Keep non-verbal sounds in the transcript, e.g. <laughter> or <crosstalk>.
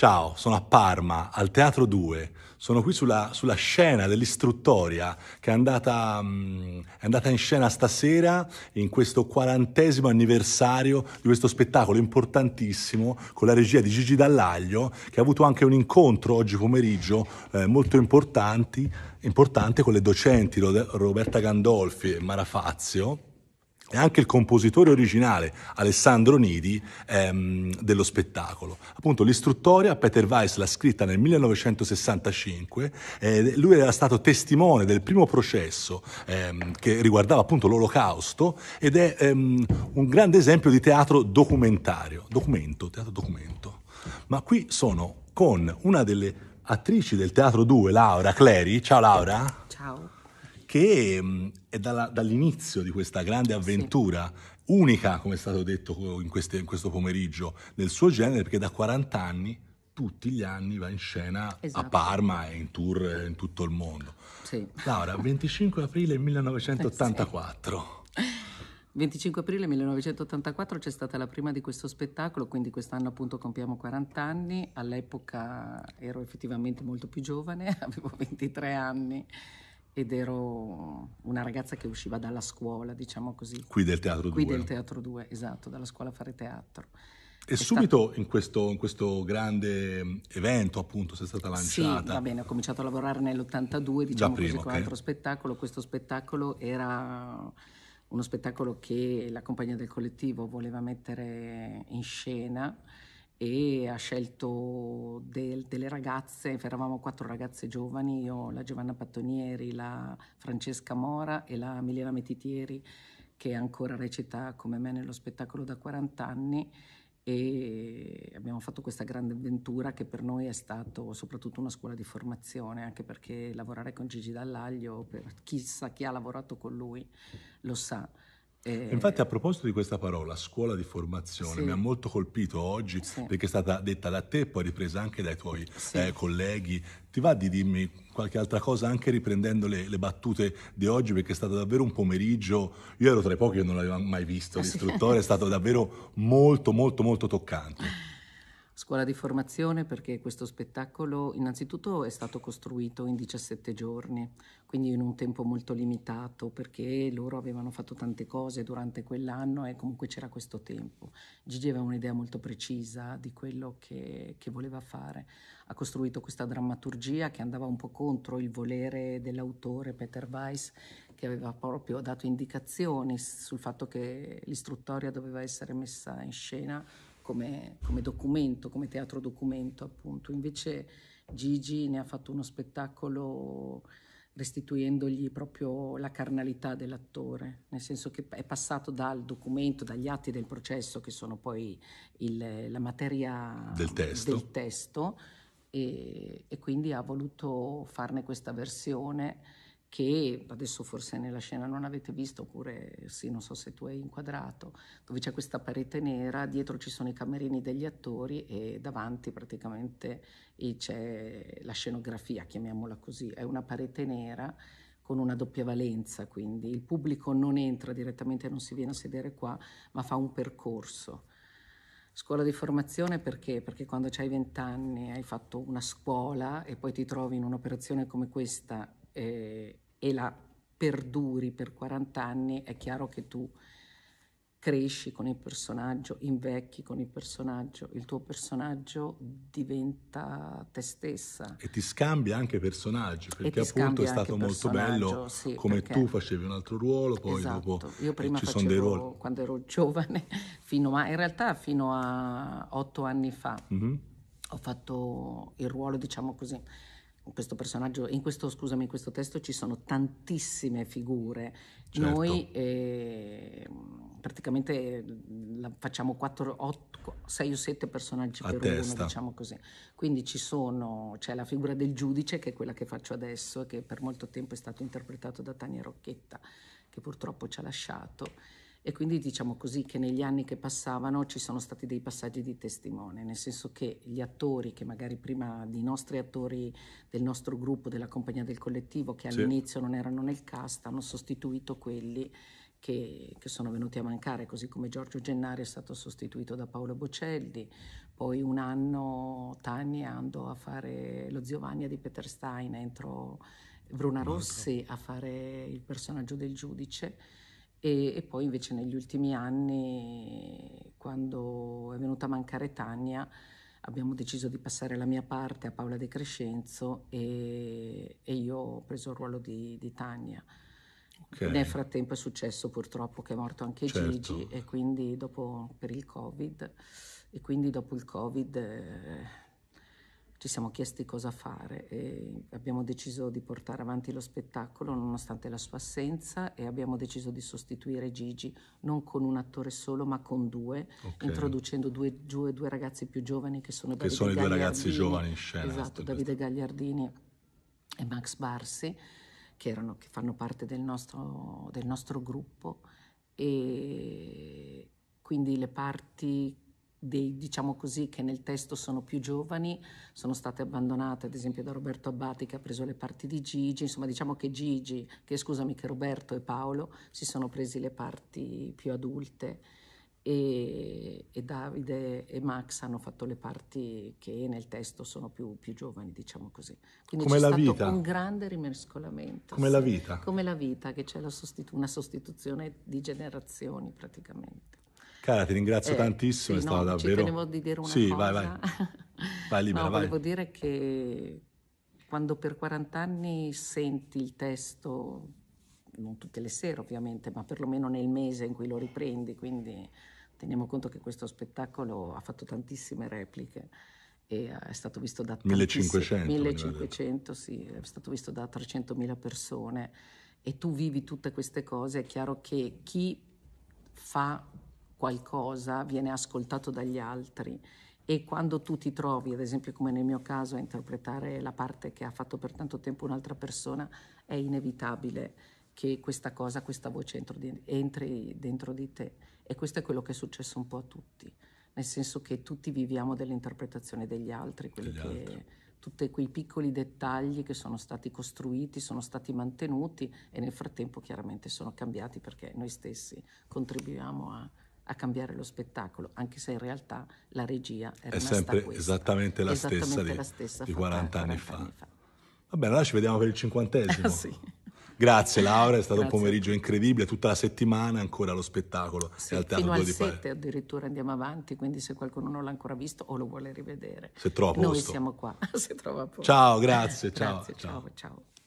Ciao, sono a Parma, al Teatro 2. Sono qui sulla, sulla scena dell'istruttoria che è andata, um, è andata, in scena stasera in questo quarantesimo anniversario di questo spettacolo importantissimo con la regia di Gigi Dall'Aglio che ha avuto anche un incontro oggi pomeriggio eh, molto importante con le docenti Roberta Gandolfi e Mara Fazio e anche il compositore originale Alessandro Nidi ehm, dello spettacolo. Appunto l'istruttoria Peter Weiss l'ha scritta nel 1965, eh, lui era stato testimone del primo processo ehm, che riguardava appunto l'olocausto ed è ehm, un grande esempio di teatro documentario, documento, teatro documento. Ma qui sono con una delle attrici del Teatro 2, Laura Clary. Ciao Laura. Ciao che mh, mm, è dalla, dall'inizio di questa grande avventura, sì. unica, come è stato detto in, queste, in questo pomeriggio, nel suo genere, perché da 40 anni tutti gli anni va in scena esatto. a Parma e in tour in tutto il mondo. Sì. Laura, 25 aprile 1984. Sì. 25 aprile 1984 c'è stata la prima di questo spettacolo, quindi quest'anno appunto compiamo 40 anni, all'epoca ero effettivamente molto più giovane, <laughs> avevo 23 anni ed ero una ragazza che usciva dalla scuola, diciamo così. Qui del Teatro 2. Qui del Teatro 2, esatto, dalla scuola a fare teatro. E è subito stato... in, questo, in, questo, grande mm, evento appunto sei stata lanciata. Sì, va bene, ho cominciato a lavorare nell'82, diciamo prima, così, con okay. un altro spettacolo. Questo spettacolo era uno spettacolo che la compagnia del collettivo voleva mettere in scena e ha scelto del, delle ragazze, eravamo quattro ragazze giovani, io, la Giovanna Pattonieri, la Francesca Mora e la Milena Metitieri, che ancora recita come me nello spettacolo da 40 anni e abbiamo fatto questa grande avventura che per noi è stata soprattutto una scuola di formazione, anche perché lavorare con Gigi Dall'Aglio, per chissà chi ha lavorato con lui, lo sa. E... Infatti a proposito di questa parola, scuola di formazione, sì. mi ha molto colpito oggi sì. perché è stata detta da te, e poi ripresa anche dai tuoi sì. eh, colleghi. Ti va di dirmi qualche altra cosa anche riprendendo le, le, battute di oggi perché è stato davvero un pomeriggio, io ero tra i pochi che non l'avevo mai visto, ah, l'istruttore è stato davvero molto molto molto toccante. <laughs> scuola di formazione perché questo spettacolo innanzitutto è stato costruito in 17 giorni, quindi in un tempo molto limitato perché loro avevano fatto tante cose durante quell'anno e comunque c'era questo tempo. Gigi aveva un'idea molto precisa di quello che, che voleva fare, ha costruito questa drammaturgia che andava un po' contro il volere dell'autore Peter Weiss che aveva proprio dato indicazioni sul fatto che l'istruttoria doveva essere messa in scena come, come documento, come teatro documento appunto. Invece Gigi ne ha fatto uno spettacolo restituendogli proprio la carnalità dell'attore, nel senso che è passato dal documento, dagli atti del processo, che sono poi il, la materia del testo, del testo e, e, quindi ha voluto farne questa versione che adesso forse nella scena non avete visto, oppure sì, non so se tu hai inquadrato, dove c'è questa parete nera, dietro ci sono i camerini degli attori e davanti praticamente e c'è la scenografia, chiamiamola così, è una parete nera con una doppia valenza, quindi il pubblico non entra direttamente, non si viene a sedere qua, ma fa un percorso. Scuola di formazione perché? Perché quando hai 20 anni hai fatto una scuola e poi ti trovi in un'operazione come questa eh, e la perduri per 40 anni, è chiaro che tu cresci con il personaggio, invecchi con il personaggio, il tuo personaggio diventa te stessa. E ti scambia anche personaggio, perché appunto è stato molto bello sì, come perché... tu facevi un altro ruolo, poi esatto. dopo Io prima ci sono dei ruoli. Quando ero giovane, <laughs> fino a, in realtà fino a otto anni fa, mm-hmm. ho fatto il ruolo, diciamo così, questo personaggio, in questo, scusami, in questo testo ci sono tantissime figure. Certo. Noi ehm, eh, praticamente facciamo 4, 8, 6 o 7 personaggi a per testa. uno, diciamo così. Quindi ci sono, c'è la figura del giudice, che è quella che faccio adesso che per molto tempo è stato interpretato da Tania Rocchetta, che purtroppo ci ha lasciato e quindi diciamo così che negli anni che passavano ci sono stati dei passaggi di testimone, nel senso che gli attori che magari prima, di nostri attori del nostro gruppo, della compagnia del collettivo, che all'inizio sì. non erano nel cast, hanno sostituito quelli che, che, sono venuti a mancare, così come Giorgio Gennari è stato sostituito da Paolo Bocelli, poi un anno Tania andò a fare lo zio Vania di Peter Stein, entrò Bruna Rossi a fare il personaggio del giudice e, e, poi invece negli ultimi anni, quando è venuta a mancare Tania, abbiamo deciso di passare la mia parte a Paola De Crescenzo e, e io ho preso il ruolo di, di Tania. Okay. Nel frattempo è successo purtroppo che è morto anche certo. Gigi e quindi dopo per il Covid e quindi dopo il Covid eh, ci siamo chiesti cosa fare e abbiamo deciso di portare avanti lo spettacolo nonostante la sua assenza e abbiamo deciso di sostituire Gigi non con un attore solo ma con due, okay. introducendo due, due, due, ragazzi più giovani che sono, che sono i due ragazzi giovani in scena. Esatto, Davide Gagliardini e Max Barsi che, erano, che fanno parte del nostro, del nostro gruppo e quindi le parti dei, diciamo così, che nel testo sono più giovani, sono state abbandonate ad esempio da Roberto Abbati che ha preso le parti di Gigi, insomma diciamo che Gigi, che scusami, che Roberto e Paolo si sono presi le parti più adulte e, e Davide e Max hanno fatto le parti che nel testo sono più, più giovani, diciamo così. Quindi Come c'è la stato vita. un grande rimescolamento. Come sì. la vita. Come la vita, che c'è sostitu- una sostituzione di generazioni praticamente. Cara, ti ringrazio eh, tantissimo, sì, è no, stata davvero... Ci tenevo di dire una sì, cosa. vai, vai. <laughs> Vai libera, no, vai. volevo dire che quando per 40 anni senti il testo, non tutte le sere ovviamente, ma perlomeno nel mese in cui lo riprendi, quindi teniamo conto che questo spettacolo ha fatto tantissime repliche e eh, è stato visto da 1500, 1500 sì, è stato visto da 300.000 persone e tu vivi tutte queste cose, è chiaro che chi fa qualcosa viene ascoltato dagli altri e quando tu ti trovi, ad esempio come nel mio caso, a interpretare la parte che ha fatto per tanto tempo un'altra persona, è inevitabile che questa cosa, questa voce di, entri dentro di te. E questo è quello che è successo un po' a tutti, nel senso che tutti viviamo dell'interpretazione degli altri, che, tutti quei piccoli dettagli che sono stati costruiti, sono stati mantenuti e nel frattempo chiaramente sono cambiati perché noi stessi contribuiamo a a cambiare lo spettacolo, anche se in realtà la regia era è sempre questa, esattamente la esattamente stessa, di, la stessa di 40, anni, 40 fa. anni, fa. Va bene, allora ci vediamo per il cinquantesimo. <laughs> sì. Grazie Laura, è stato un pomeriggio incredibile, tutta la settimana ancora lo spettacolo. Sì, al fino al 7 addirittura andiamo avanti, quindi se qualcuno non l'ha ancora visto o lo vuole rivedere. Se trova Noi siamo qua, <laughs> se trova posto. Ciao, grazie, ciao. Grazie, ciao, ciao. ciao.